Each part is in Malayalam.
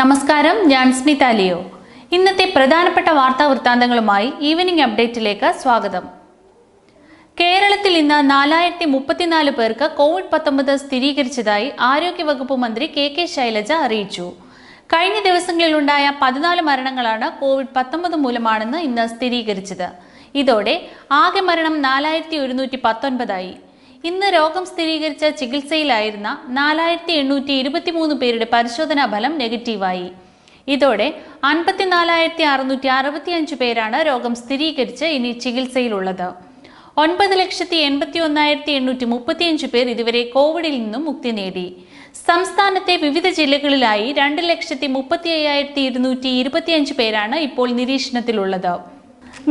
നമസ്കാരം ഞാൻ സ്മിത ലിയോ ഇന്നത്തെ പ്രധാനപ്പെട്ട വാർത്താ വൃത്താന്തങ്ങളുമായി ഈവനിംഗ് അപ്ഡേറ്റിലേക്ക് സ്വാഗതം കേരളത്തിൽ ഇന്ന് നാലായിരത്തി മുപ്പത്തിനാല് പേർക്ക് കോവിഡ് പത്തൊമ്പത് സ്ഥിരീകരിച്ചതായി ആരോഗ്യവകുപ്പ് മന്ത്രി കെ കെ ശൈലജ അറിയിച്ചു കഴിഞ്ഞ ദിവസങ്ങളിലുണ്ടായ പതിനാല് മരണങ്ങളാണ് കോവിഡ് പത്തൊമ്പത് മൂലമാണെന്ന് ഇന്ന് സ്ഥിരീകരിച്ചത് ഇതോടെ ആകെ മരണം നാലായിരത്തി ഒരുന്നൂറ്റി പത്തൊൻപതായി ഇന്ന് രോഗം സ്ഥിരീകരിച്ച ചികിത്സയിലായിരുന്ന നാലായിരത്തി എണ്ണൂറ്റി ഇരുപത്തിമൂന്ന് പേരുടെ പരിശോധനാ ഫലം നെഗറ്റീവായി ഇതോടെ അൻപത്തിനാലായിരത്തി അറുന്നൂറ്റി അറുപത്തി അഞ്ച് പേരാണ് രോഗം സ്ഥിരീകരിച്ച് ഇനി ചികിത്സയിലുള്ളത് ഒൻപത് ലക്ഷത്തി എൺപത്തി ഒന്നായിരത്തി എണ്ണൂറ്റി മുപ്പത്തിയഞ്ച് പേർ ഇതുവരെ കോവിഡിൽ നിന്നും മുക്തി നേടി സംസ്ഥാനത്തെ വിവിധ ജില്ലകളിലായി രണ്ട് ലക്ഷത്തി മുപ്പത്തി അയ്യായിരത്തി ഇരുന്നൂറ്റി ഇരുപത്തിയഞ്ച് പേരാണ് ഇപ്പോൾ നിരീക്ഷണത്തിലുള്ളത്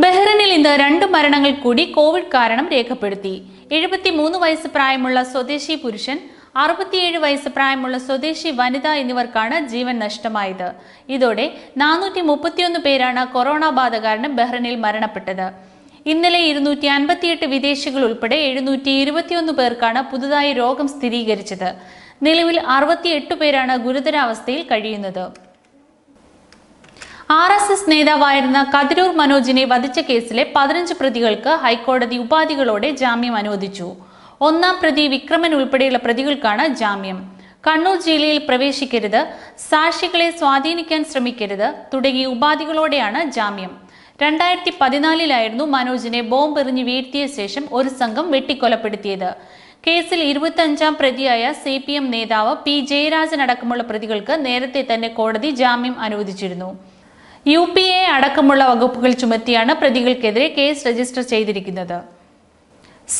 ബഹ്റിനിൽ ഇന്ന് രണ്ട് മരണങ്ങൾ കൂടി കോവിഡ് കാരണം രേഖപ്പെടുത്തി എഴുപത്തിമൂന്ന് വയസ്സ് പ്രായമുള്ള സ്വദേശി പുരുഷൻ അറുപത്തിയേഴ് വയസ്സ് പ്രായമുള്ള സ്വദേശി വനിത എന്നിവർക്കാണ് ജീവൻ നഷ്ടമായത് ഇതോടെ നാനൂറ്റി മുപ്പത്തിയൊന്ന് പേരാണ് കൊറോണ ബാധ കാരണം ബഹ്റൈനിൽ മരണപ്പെട്ടത് ഇന്നലെ ഇരുന്നൂറ്റി അൻപത്തിയെട്ട് വിദേശികൾ ഉൾപ്പെടെ എഴുന്നൂറ്റി ഇരുപത്തിയൊന്ന് പേർക്കാണ് പുതുതായി രോഗം സ്ഥിരീകരിച്ചത് നിലവിൽ അറുപത്തിയെട്ട് പേരാണ് ഗുരുതരാവസ്ഥയിൽ കഴിയുന്നത് എസ് എസ് നേതാവായിരുന്ന കതിരൂർ മനോജിനെ വധിച്ച കേസിലെ പതിനഞ്ച് പ്രതികൾക്ക് ഹൈക്കോടതി ഉപാധികളോടെ ജാമ്യം അനുവദിച്ചു ഒന്നാം പ്രതി വിക്രമൻ ഉൾപ്പെടെയുള്ള പ്രതികൾക്കാണ് ജാമ്യം കണ്ണൂർ ജില്ലയിൽ പ്രവേശിക്കരുത് സാക്ഷികളെ സ്വാധീനിക്കാൻ ശ്രമിക്കരുത് തുടങ്ങിയ ഉപാധികളോടെയാണ് ജാമ്യം രണ്ടായിരത്തി പതിനാലിലായിരുന്നു മനോജിനെ ബോംബ് എറിഞ്ഞ് വീഴ്ത്തിയ ശേഷം ഒരു സംഘം വെട്ടിക്കൊലപ്പെടുത്തിയത് കേസിൽ ഇരുപത്തഞ്ചാം പ്രതിയായ സി പി എം നേതാവ് പി ജയരാജൻ അടക്കമുള്ള പ്രതികൾക്ക് നേരത്തെ തന്നെ കോടതി ജാമ്യം അനുവദിച്ചിരുന്നു യു പി എ അടക്കമുള്ള വകുപ്പുകൾ ചുമത്തിയാണ് പ്രതികൾക്കെതിരെ കേസ് രജിസ്റ്റർ ചെയ്തിരിക്കുന്നത്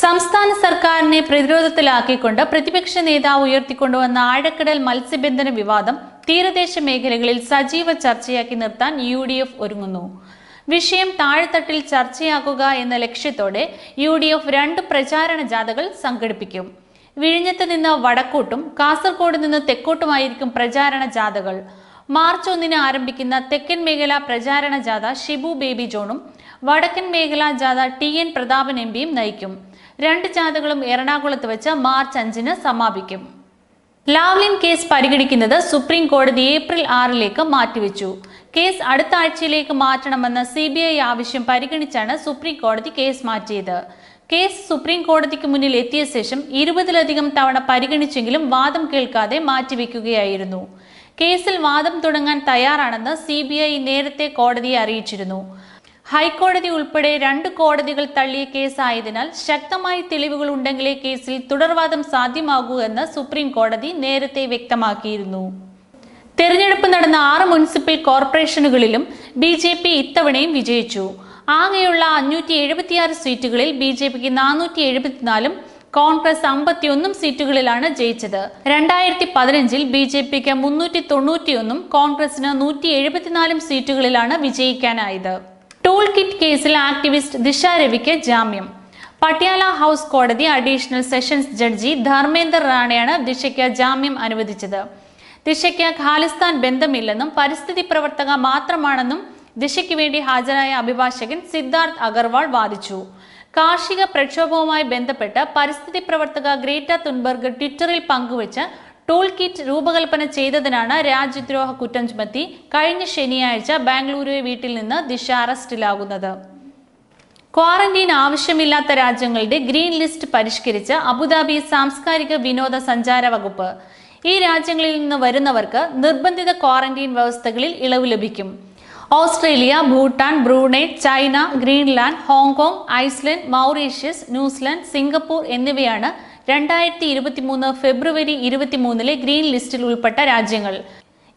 സംസ്ഥാന സർക്കാരിനെ പ്രതിരോധത്തിലാക്കിക്കൊണ്ട് പ്രതിപക്ഷ നേതാവ് ഉയർത്തിക്കൊണ്ടുവന്ന ആഴക്കടൽ മത്സ്യബന്ധന വിവാദം തീരദേശ മേഖലകളിൽ സജീവ ചർച്ചയാക്കി നിർത്താൻ യു ഡി എഫ് ഒരുങ്ങുന്നു വിഷയം താഴെത്തട്ടിൽ ചർച്ചയാക്കുക എന്ന ലക്ഷ്യത്തോടെ യു ഡി എഫ് രണ്ട് പ്രചാരണ ജാഥകൾ സംഘടിപ്പിക്കും വിഴിഞ്ഞത്ത് നിന്ന് വടക്കോട്ടും കാസർഗോഡ് നിന്ന് തെക്കോട്ടുമായിരിക്കും പ്രചാരണ ജാഥകൾ മാർച്ച് ഒന്നിന് ആരംഭിക്കുന്ന തെക്കൻ മേഖല പ്രചാരണ ജാഥ ഷിബു ബേബി ജോണും വടക്കൻ മേഖല ജാഥ ടി എൻ പ്രതാപൻ എം പിയും നയിക്കും രണ്ട് ജാഥകളും എറണാകുളത്ത് വെച്ച് മാർച്ച് അഞ്ചിന് സമാപിക്കും ലാവ്ലിൻ കേസ് പരിഗണിക്കുന്നത് സുപ്രീം കോടതി ഏപ്രിൽ ആറിലേക്ക് മാറ്റിവെച്ചു കേസ് അടുത്ത ആഴ്ചയിലേക്ക് മാറ്റണമെന്ന സി ബി ഐ ആവശ്യം പരിഗണിച്ചാണ് സുപ്രീം കോടതി കേസ് മാറ്റിയത് കേസ് സുപ്രീം കോടതിക്ക് മുന്നിൽ എത്തിയ ശേഷം ഇരുപതിലധികം തവണ പരിഗണിച്ചെങ്കിലും വാദം കേൾക്കാതെ മാറ്റിവെക്കുകയായിരുന്നു കേസിൽ വാദം തുടങ്ങാൻ തയ്യാറാണെന്ന് സി നേരത്തെ കോടതിയെ അറിയിച്ചിരുന്നു ഹൈക്കോടതി ഉൾപ്പെടെ രണ്ട് കോടതികൾ തള്ളിയ കേസായതിനാൽ ശക്തമായ തെളിവുകൾ ഉണ്ടെങ്കിലേ കേസിൽ തുടർവാദം സാധ്യമാകൂ എന്ന് സുപ്രീം കോടതി നേരത്തെ വ്യക്തമാക്കിയിരുന്നു തെരഞ്ഞെടുപ്പ് നടന്ന ആറ് മുനിസിപ്പൽ കോർപ്പറേഷനുകളിലും ബി ജെ പി ഇത്തവണയും വിജയിച്ചു ആകെയുള്ള അഞ്ഞൂറ്റി എഴുപത്തിയാറ് സീറ്റുകളിൽ ബി ജെ പിക്ക് നാനൂറ്റി എഴുപത്തിനാലും കോൺഗ്രസ് അമ്പത്തിയൊന്നും സീറ്റുകളിലാണ് ജയിച്ചത് രണ്ടായിരത്തി പതിനഞ്ചിൽ ബി ജെ പിക്ക് മുന്നൂറ്റി തൊണ്ണൂറ്റിയൊന്നും കോൺഗ്രസിന് നൂറ്റി എഴുപത്തിനാലും സീറ്റുകളിലാണ് വിജയിക്കാനായത് ടൂൾ കിറ്റ് കേസിൽ ആക്ടിവിസ്റ്റ് ദിശ രവിക്ക് ജാമ്യം പട്യാല ഹൗസ് കോടതി അഡീഷണൽ സെഷൻസ് ജഡ്ജി ധർമ്മേന്ദർ റാണയാണ് ദിശയ്ക്ക് ജാമ്യം അനുവദിച്ചത് ദിശയ്ക്ക് ഖാലിസ്ഥാൻ ബന്ധമില്ലെന്നും പരിസ്ഥിതി പ്രവർത്തക മാത്രമാണെന്നും ദിശയ്ക്ക് വേണ്ടി ഹാജരായ അഭിഭാഷകൻ സിദ്ധാർത്ഥ് അഗർവാൾ വാദിച്ചു കാർഷിക പ്രക്ഷോഭവുമായി ബന്ധപ്പെട്ട് പരിസ്ഥിതി പ്രവർത്തക ഗ്രേറ്റ തുൻബർഗ് ട്വിറ്ററിൽ പങ്കുവച്ച് ടൂൾ കിറ്റ് രൂപകൽപ്പന ചെയ്തതിനാണ് രാജ്യദ്രോഹ കുറ്റം ചുമത്തി കഴിഞ്ഞ ശനിയാഴ്ച ബാംഗ്ലൂരു വീട്ടിൽ നിന്ന് ദിശ അറസ്റ്റിലാകുന്നത് ക്വാറന്റീൻ ആവശ്യമില്ലാത്ത രാജ്യങ്ങളുടെ ഗ്രീൻ ലിസ്റ്റ് പരിഷ്കരിച്ച് അബുദാബി സാംസ്കാരിക വിനോദ സഞ്ചാര വകുപ്പ് ഈ രാജ്യങ്ങളിൽ നിന്ന് വരുന്നവർക്ക് നിർബന്ധിത ക്വാറന്റീൻ വ്യവസ്ഥകളിൽ ഇളവ് ലഭിക്കും Australia Bhutan Brunei China Greenland Hong Kong Iceland Mauritius New Zealand Singapore എന്നിവയാണ് രണ്ടായിരത്തി മൂന്ന് ഫെബ്രുവരി മൂന്നിലെ ഗ്രീൻ ലിസ്റ്റിൽ ഉൾപ്പെട്ട രാജ്യങ്ങൾ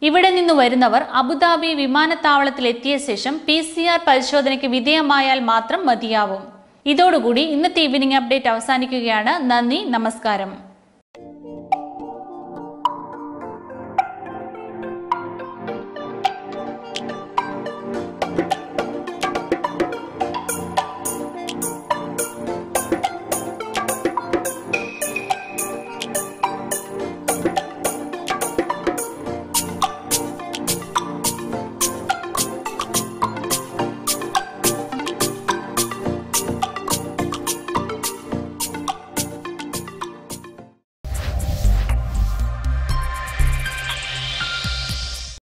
ഇവിടെ നിന്ന് വരുന്നവർ അബുദാബി വിമാനത്താവളത്തിൽ എത്തിയ ശേഷം പി സി ആർ പരിശോധനയ്ക്ക് വിധേയമായാൽ മാത്രം മതിയാവും ഇതോടുകൂടി ഇന്നത്തെ ഈവനിംഗ് അപ്ഡേറ്റ് അവസാനിക്കുകയാണ് നന്ദി നമസ്കാരം